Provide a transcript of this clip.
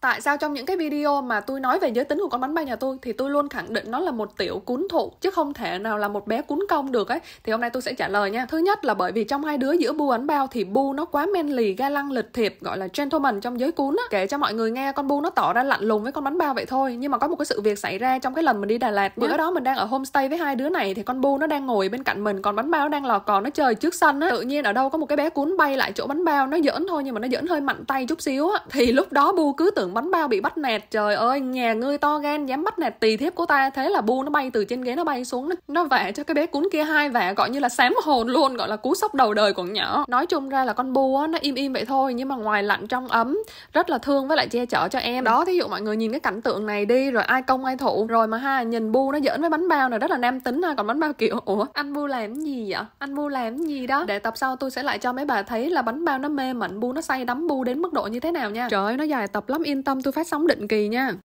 Tại sao trong những cái video mà tôi nói về giới tính của con bánh bao nhà tôi thì tôi luôn khẳng định nó là một tiểu cún thụ chứ không thể nào là một bé cún công được ấy. Thì hôm nay tôi sẽ trả lời nha. Thứ nhất là bởi vì trong hai đứa giữa Bu ấn bao thì Bu nó quá men lì, ga lăng lịch thiệp gọi là gentleman trong giới cún á. Kể cho mọi người nghe con Bu nó tỏ ra lạnh lùng với con bánh bao vậy thôi. Nhưng mà có một cái sự việc xảy ra trong cái lần mình đi Đà Lạt. Bữa dạ. đó mình đang ở homestay với hai đứa này thì con Bu nó đang ngồi bên cạnh mình còn bánh bao nó đang lò cò nó chơi trước sân á. Tự nhiên ở đâu có một cái bé cún bay lại chỗ bánh bao nó giỡn thôi nhưng mà nó giỡn hơi mạnh tay chút xíu á. Thì lúc đó Bu cứ tưởng tưởng bánh bao bị bắt nạt trời ơi nhà ngươi to gan dám bắt nạt tỳ thiếp của ta thế là bu nó bay từ trên ghế nó bay xuống nó, vẽ cho cái bé cún kia hai vả gọi như là sám hồn luôn gọi là cú sốc đầu đời còn nhỏ nói chung ra là con bu á nó im im vậy thôi nhưng mà ngoài lạnh trong ấm rất là thương với lại che chở cho em đó thí dụ mọi người nhìn cái cảnh tượng này đi rồi ai công ai thụ rồi mà ha nhìn bu nó giỡn với bánh bao này rất là nam tính ha còn bánh bao kiểu ủa anh bu làm gì vậy anh bu làm gì đó để tập sau tôi sẽ lại cho mấy bà thấy là bánh bao nó mê mẩn bu nó say đắm bu đến mức độ như thế nào nha trời ơi, nó dài tập lắm in yên tâm tôi phát sóng định kỳ nha